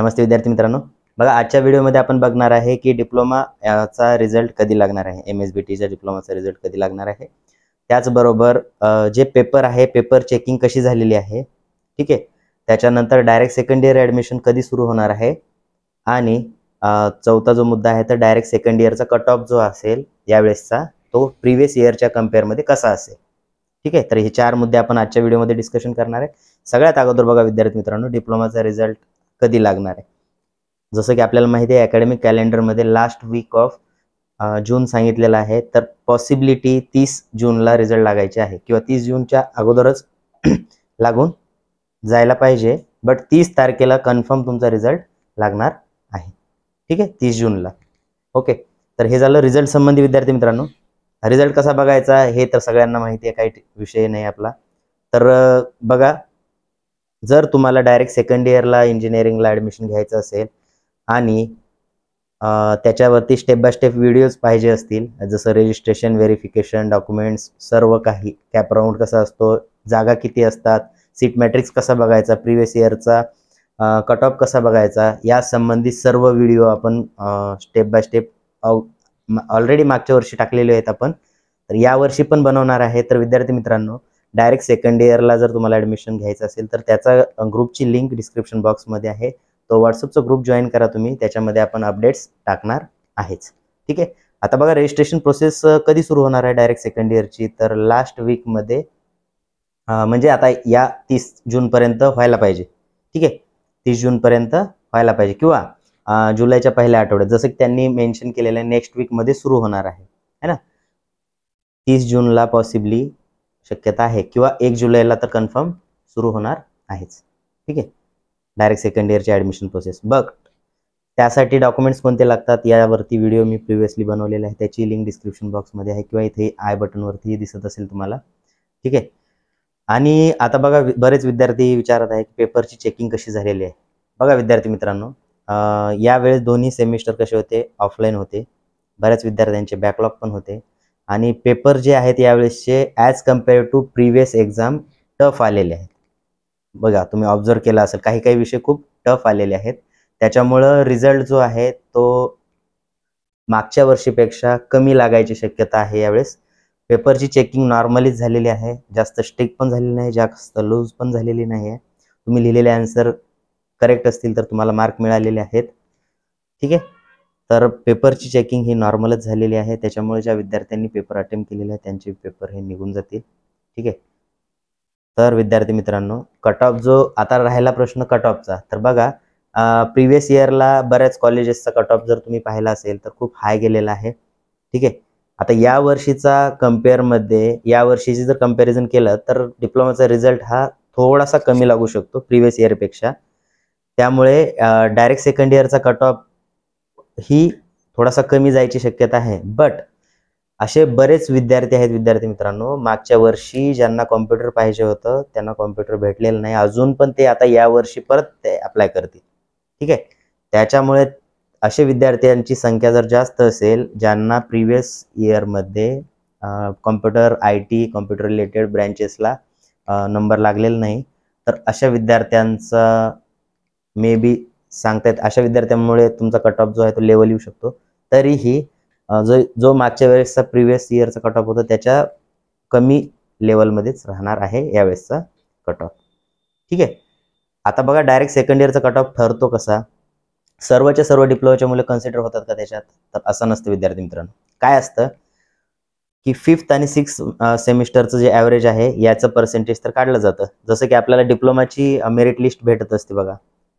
नमस्ते विद्यार्थी मित्रांनो बघा आजच्या व्हिडिओमध्ये आपण बघणार आहे की डिप्लोमाचा रिझल्ट कधी लागणार आहे एम एस बी टीचा डिप्लोमाचा रिझल्ट कधी लागणार आहे त्याचबरोबर जे पेपर आहे पेपर चेकिंग कशी झालेली आहे ठीक आहे त्याच्यानंतर डायरेक्ट सेकंड इयर ॲडमिशन कधी सुरू होणार आहे आणि चौथा जो मुद्दा आहे तर डायरेक्ट सेकंड इयरचा कट ऑफ जो असेल यावेळेसचा तो प्रिव्हियस इयरच्या कम्पेअरमध्ये कसा असेल ठीक आहे तर हे चार मुद्दे आपण आजच्या व्हिडिओमध्ये डिस्कशन करणार आहे सगळ्यात अगोदर बघा विद्यार्थी मित्रांनो डिप्लोमाचा रिझल्ट कधी लागणार आहे जसं की आपल्याला माहिती आहे अकॅडमिक कॅलेंडरमध्ये लास्ट वीक ऑफ जून सांगितलेला आहे तर पॉसिबिलिटी तीस जूनला रिझल्ट लागायचे आहे किंवा तीस जूनच्या अगोदरच लागून जायला पाहिजे बट तीस तारखेला कन्फर्म तुमचा रिझल्ट लागणार आहे ठीक आहे तीस जूनला ओके तर हे झालं रिझल्ट संबंधी विद्यार्थी मित्रांनो रिझल्ट कसा बघायचा हे तर सगळ्यांना माहिती आहे काही विषय नाही आपला तर बघा जर तुम्हाला डायरेक्ट सेकंड इयरला इंजिनिअरिंगला ॲडमिशन घ्यायचं असेल आणि त्याच्यावरती स्टेप बाय स्टेप व्हिडिओज पाहिजे असतील जसं रजिस्ट्रेशन व्हेरिफिकेशन डॉक्युमेंट्स सर्व काही कॅप कसा असतो जागा किती असतात सीट मॅट्रिक्स कसा बघायचा प्रिव्हियस इयरचा कट ऑफ कसा बघायचा या संबंधित सर्व व्हिडिओ आपण स्टेप बाय स्टेप ऑलरेडी मागच्या वर्षी टाकलेले आहेत आपण तर यावर्षी पण बनवणार आहे तर विद्यार्थी मित्रांनो डायरेक्ट सेकंड इयरला जर तुम्हाला ऍडमिशन घ्यायचं असेल तर त्याचा ग्रुपची लिंक डिस्क्रिप्शन बॉक्समध्ये आहे तो व्हॉट्सअपचा ग्रुप जॉईन करा तुम्ही त्याच्यामध्ये आपण अपडेट्स टाकणार आहेच ठीक आहे आता बघा रजिस्ट्रेशन प्रोसेस कधी सुरू होणार आहे डायरेक्ट सेकंड इयरची तर लास्ट वीकमध्ये म्हणजे आता या तीस जूनपर्यंत व्हायला पाहिजे ठीक आहे तीस जूनपर्यंत व्हायला पाहिजे किंवा जुलैच्या पहिल्या आठवड्यात जसं की त्यांनी मेन्शन केलेलं आहे नेक्स्ट वीकमध्ये सुरू होणार आहे है ना तीस जूनला पॉसिबली शक्यता आहे किंवा एक जुलैला तर कन्फर्म सुरू होणार आहेच ठीक आहे डायरेक्ट सेकंड इयरची ॲडमिशन प्रोसेस बघ त्यासाठी डॉक्युमेंट्स कोणते लागतात यावरती व्हिडिओ मी प्रिव्हियसली बनवलेला आहे त्याची लिंक डिस्क्रिप्शन बॉक्समध्ये आहे किंवा इथे आय बटनवरती दिसत असेल तुम्हाला ठीक आहे आणि आता बघा बरेच विद्यार्थी विचारत आहे की पेपरची चेकिंग कशी झालेली आहे बघा विद्यार्थी मित्रांनो यावेळेस दोन्ही सेमिस्टर कसे होते ऑफलाईन होते बऱ्याच विद्यार्थ्यांचे बॅकलॉग पण होते आणि पेपर जे आहेत यावेळेसचे as compare to previous exam tough आलेले आहेत बघा तुम्ही ऑब्झर्व केला असेल काही काही विषय खूप टफ आलेले आहेत त्याच्यामुळं रिझल्ट जो आहे तो मागच्या वर्षीपेक्षा कमी लागायची शक्यता आहे यावेळेस पेपरची चेकिंग नॉर्मलीच झालेली आहे जास्त स्टिक पण झालेली नाही जास्त लूज पण झालेली नाही आहे तुम्ही लिहिलेले आन्सर करेक्ट असतील तर तुम्हाला मार्क मिळालेले आहेत ठीक आहे तर पेपरची चेकिंग ही नॉर्मलच झालेली आहे त्याच्यामुळे ज्या विद्यार्थ्यांनी पेपर अटेम्प्ट केलेले आहे त्यांचे पेपर हे निघून जातील ठीक आहे तर विद्यार्थी मित्रांनो कट ऑफ जो आता राहिला प्रश्न कट ऑफचा तर बघा प्रिव्हियस इयरला बऱ्याच कॉलेजेसचा कट ऑफ जर तुम्ही पाहिला असेल तर खूप हाय गेलेला आहे ठीक आहे आता या वर्षीचा कम्पेअरमध्ये या वर्षीची जर कम्पॅरिझन केलं तर डिप्लोमाचा रिझल्ट हा थोडासा कमी लागू शकतो प्रिव्हियस इयरपेक्षा त्यामुळे डायरेक्ट सेकंड इयरचा कट ऑफ ही थोडासा कमी जायची शक्यता आहे बट असे बरेच विद्यार्थी आहेत विद्यार्थी मित्रांनो मागच्या वर्षी ज्यांना कॉम्प्युटर पाहिजे होतं त्यांना कॉम्प्युटर भेटलेलं नाही अजून पण ते आता या वर्षी परत ते अप्लाय करतील ठीक आहे त्याच्यामुळे असे विद्यार्थ्यांची संख्या जर जास्त असेल ज्यांना प्रिव्हियस इयरमध्ये computer I T computer related ब्रँचेसला नंबर लागलेला नाही तर अशा विद्यार्थ्यांचा मे बी सांगतायत अशा विद्यार्थ्यांमुळे तुमचा कट ऑफ जो आहे तो लेवल येऊ शकतो तरीही जो जो मागच्या वेळेसचा प्रिव्हियस इयरचा कट ऑफ होता त्याच्या कमी लेवलमध्येच राहणार आहे यावेळेसचा कट ऑफ ठीक आहे आता बघा डायरेक्ट सेकंड इयरचा कट ऑफ ठरतो कसा सर्वच्या सर्व डिप्लोमाच्या मुलं कन्सिडर होतात का त्याच्यात तर असं नसतं विद्यार्थी मित्रांनो काय असतं की फिफ्थ आणि सिक्स सेमिस्टरचं जे ॲव्हरेज आहे याचं पर्सेंटेज तर काढलं जातं जसं की आपल्याला डिप्लोमाची मेरिट लिस्ट भेटत असते बघा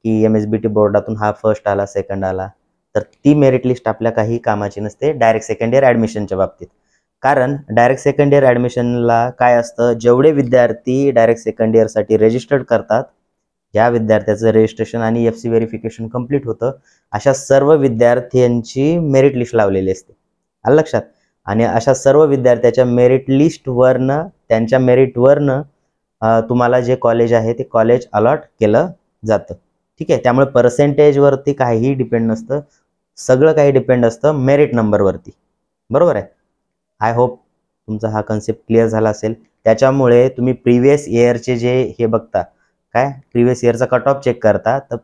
की एम एस बी टी बोर्डातून हा फर्स्ट आला सेकंड आला तर ती मेरिट लिस्ट आपल्या काही कामाची नसते डायरेक्ट सेकंड इयर ॲडमिशनच्या बाबतीत कारण डायरेक्ट सेकंड इयर ॲडमिशनला काय असतं जेवढे विद्यार्थी डायरेक्ट सेकंड इयरसाठी रजिस्टर्ड करतात ज्या विद्यार्थ्याचं रजिस्ट्रेशन आणि एफ सी व्हेरिफिकेशन कम्प्लीट होतं अशा सर्व विद्यार्थ्यांची मेरिट लिस्ट लावलेली असते आलं लक्षात आणि अशा सर्व विद्यार्थ्याच्या मेरिट लिस्टवरनं त्यांच्या मेरिटवरनं तुम्हाला जे कॉलेज आहे ते कॉलेज अलॉट केलं जातं ठीक आहे त्यामुळे पर्सेंटेजवरती काहीही डिपेंड नसतं सगळं काही डिपेंड असतं मेरिट नंबरवरती बरोबर आहे आय होप तुमचा हा कन्सेप्ट क्लिअर झाला असेल त्याच्यामुळे तुम्ही प्रिव्हियस इयरचे जे हे बघता काय प्रिव्हियस इयरचा कट ऑफ चेक करता तर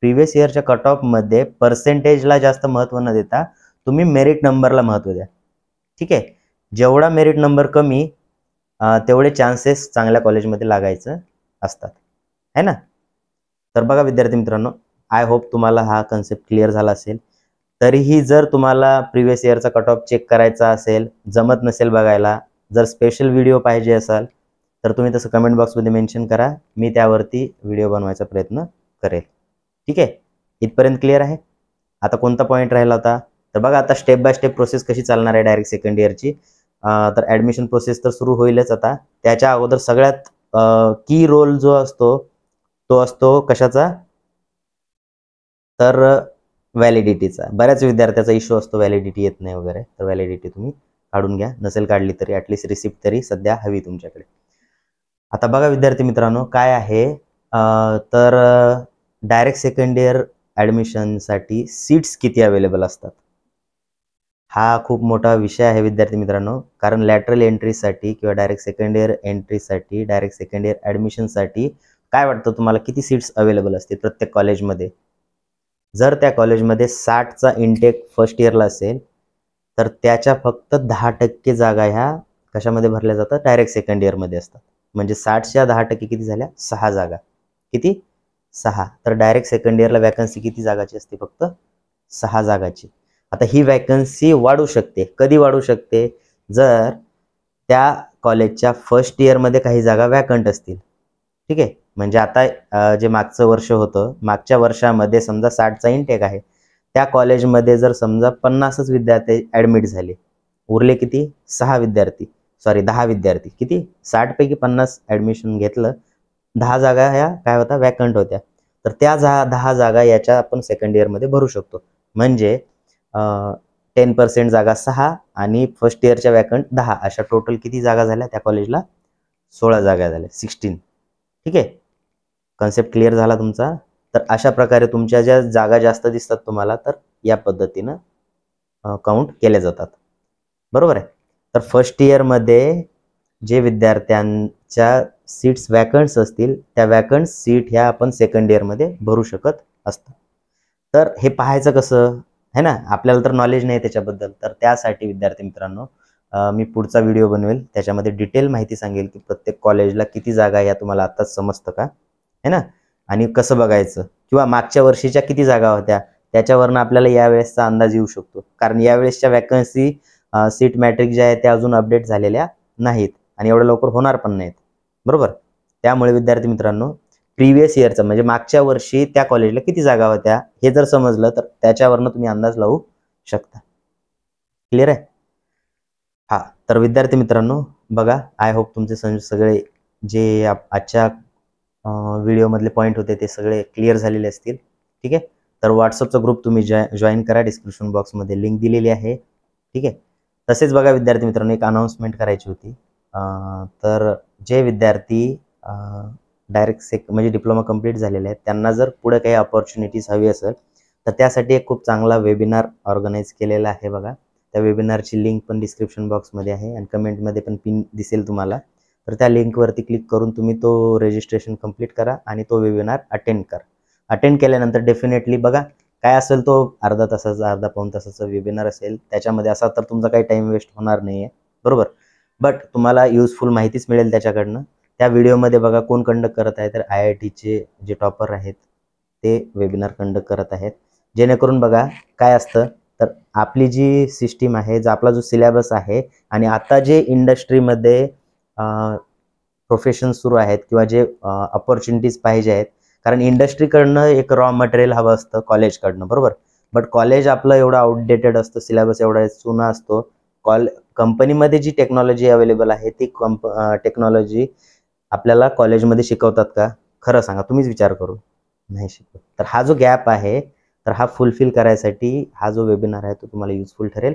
प्रिव्हियस इयरच्या कट ऑफमध्ये पर्सेंटेजला जास्त महत्त्व न देता तुम्ही मेरिट नंबरला महत्त्व द्या ठीक आहे जेवढा मेरिट नंबर कमी तेवढे चान्सेस चांगल्या कॉलेजमध्ये लागायचं असतात है ना तर बघा विद्यार्थी मित्रांनो आय होप तुम्हाला हा कन्सेप्ट क्लिअर झाला असेल तरीही जर तुम्हाला प्रिव्हियस इयरचा कट ऑफ चेक करायचा असेल जमत नसेल बघायला जर स्पेशल व्हिडिओ पाहिजे असाल तर तुम्ही तसं कमेंट बॉक्समध्ये मेन्शन करा मी त्यावरती व्हिडिओ बनवायचा प्रयत्न करेल ठीक आहे इथपर्यंत क्लिअर आहे आता कोणता पॉईंट राहिला होता तर बघा आता स्टेप बाय स्टेप प्रोसेस कशी चालणार आहे डायरेक्ट सेकंड इयरची तर ॲडमिशन प्रोसेस तर सुरू होईलच आता त्याच्या अगोदर सगळ्यात की रोल जो असतो तो असतो कशाचा तर व्हॅलिडिटीचा बऱ्याच विद्यार्थ्याचा इश्यू असतो व्हॅलिडिटी येत नाही वगैरे तर व्हॅलिडिटी तुम्ही काढून घ्या नसेल काढली तरी ॲटलिस्ट रिसिप्ट तरी सध्या हवी तुमच्याकडे आता बघा विद्यार्थी मित्रांनो काय आहे तर डायरेक्ट सेकंड इयर ॲडमिशनसाठी सीट्स किती अवेलेबल असतात हा खूप मोठा विषय आहे विद्यार्थी मित्रांनो कारण लॅटरल एंट्रीसाठी किंवा डायरेक्ट सेकंड इयर एंट्रीसाठी डायरेक्ट सेकंड इयर ॲडमिशनसाठी काय वाटतं तुम्हाला किती सीट्स अवेलेबल असतील प्रत्येक कॉलेजमध्ये जर त्या कॉलेजमध्ये साठचा इनटेक फर्स्ट इयरला असेल तर त्याच्या फक्त दहा टक्के जागा ह्या कशामध्ये भरल्या जातात डायरेक्ट सेकंड इयरमध्ये असतात म्हणजे साठच्या दहा टक्के किती झाल्या सहा जागा किती सहा तर डायरेक्ट सेकंड इयरला वॅकन्सी किती जागाची असते फक्त सहा जागाची आता ही वॅकन्सी वाढू शकते कधी वाढू शकते जर त्या कॉलेजच्या फर्स्ट इयरमध्ये काही जागा वॅकंट असतील ठीक आहे म्हणजे आता जे मागचं वर्ष होतं मागच्या वर्षामध्ये समजा साठचा इनटेक आहे त्या कॉलेजमध्ये जर समजा पन्नासच विद्यार्थी ॲडमिट झाले उरले किती सहा विद्यार्थी सॉरी दहा विद्यार्थी किती साठपैकी पन्नास ॲडमिशन घेतलं दहा जागा ह्या काय होता वॅकंट होत्या तर त्या जा दहा जागा याच्या आपण सेकंड इयरमध्ये भरू शकतो म्हणजे टेन पर्सेंट जागा सहा आणि फर्स्ट इयरच्या वॅकंट दहा अशा टोटल किती जागा झाल्या त्या कॉलेजला सोळा जागा झाल्या सिक्स्टीन ठीक आहे कन्सेप्ट क्लिअर झाला तुमचा तर अशा प्रकारे तुमच्या ज्या जागा जास्त दिसतात तुम्हाला तर या पद्धतीनं काउंट केल्या जातात बरोबर आहे तर फर्स्ट इयरमध्ये जे विद्यार्थ्यांच्या सीट्स वॅकंट्स असतील त्या वॅकंट सीट ह्या आपण सेकंड इयरमध्ये भरू शकत असतो तर हे पाहायचं कसं है ना आपल्याला तर नॉलेज नाही त्याच्याबद्दल तर त्यासाठी विद्यार्थी मित्रांनो मी पुढचा व्हिडिओ बनवेल त्याच्यामध्ये डिटेल माहिती सांगेल की प्रत्येक कॉलेजला किती जागा या तुम्हाला आत्ताच समजतं का है ना आणि कसं बघायचं किंवा मागच्या वर्षीच्या किती जागा होत्या त्याच्यावरनं आपल्याला यावेळेसचा अंदाज येऊ शकतो कारण यावेळेसच्या वॅकन्सी सीट मॅट्रिक ज्या आहे त्या अजून अपडेट झालेल्या नाहीत आणि एवढ्या लवकर होणार पण नाहीत बरोबर त्यामुळे विद्यार्थी मित्रांनो प्रिव्हियस इयरचं म्हणजे मागच्या वर्षी त्या कॉलेजला किती जागा होत्या हे जर समजलं तर त्याच्यावरनं तुम्ही अंदाज लावू शकता क्लिअर आहे हा तर विद्यार्थी मित्रांनो बघा आय होप तुमचे सगळे जे आजच्या व्हिडिओमधले पॉईंट होते ते सगळे क्लिअर झालेले असतील ठीक आहे तर व्हॉट्सअपचा ग्रुप तुम्ही जॉ जॉईन करा डिस्क्रिप्शन बॉक्समध्ये लिंक दिलेली आहे ठीक आहे तसेच बघा विद्यार्थी मित्रांनो एक अनाऊन्समेंट करायची होती तर जे विद्यार्थी डायरेक्ट सेक म्हणजे डिप्लोमा कंप्लीट झालेले आहेत त्यांना जर पुढे काही अपॉर्च्युनिटीज हवी असेल तर त्यासाठी एक खूप चांगला वेबिनार ऑर्गनाईज केलेला आहे बघा त्या वेबिनारची लिंक पण डिस्क्रिप्शन बॉक्समध्ये आहे आणि कमेंटमध्ये पण पिन दिसेल तुम्हाला तर त्या लिंकवरती क्लिक करून तुम्ही तो रजिस्ट्रेशन कम्प्लीट करा आणि तो वेबिनार अटेंड करा अटेंड केल्यानंतर डेफिनेटली बघा काय असेल तो अर्धा तासाचा अर्धा पाऊन तासाचा वेबिनार असेल त्याच्यामध्ये असा तर तुमचा काही टाइम वेस्ट होणार नाही आहे बरोबर बट तुम्हाला युजफुल माहितीच मिळेल त्याच्याकडनं त्या व्हिडिओमध्ये बघा कोण कंडक्ट करत आहे तर आय आय टीचे जे टॉपर आहेत ते वेबिनार कंडक्ट करत आहेत जेणेकरून बघा काय असतं तर आपली जी सिस्टीम आहे जो आपला जो सिलेबस आहे आणि आता जे इंडस्ट्रीमध्ये प्रोफेशन सुरू आहेत किंवा जे ऑपॉर्च्युनिटीज पाहिजे आहेत कारण इंडस्ट्रीकडनं एक रॉ मटेरियल हवं असतं कॉलेजकडनं बरोबर बट कॉलेज आपलं एवढं आउटडेटेड असतं सिलेबस एवढा जुना असतो कॉल कंपनीमध्ये जी टेक्नॉलॉजी अवेलेबल आहे ती कंप टेक्नॉलॉजी आपल्याला कॉलेजमध्ये शिकवतात का खरं सांगा तुम्हीच विचार करू नाही शिकवत तर हा जो गॅप आहे तर हा फुलफिल करायसाठी हा जो वेबिनार आहे तो तुम्हाला युजफुल ठरेल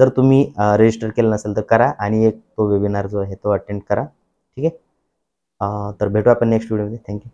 जर तुम्ही रजिस्टर केलं नसेल तर करा आणि एक तो वेबिनार जो आहे तो अटेंड करा ठीक आहे तर भेटू आपण नेक्स्ट व्हिडिओमध्ये थँक्यू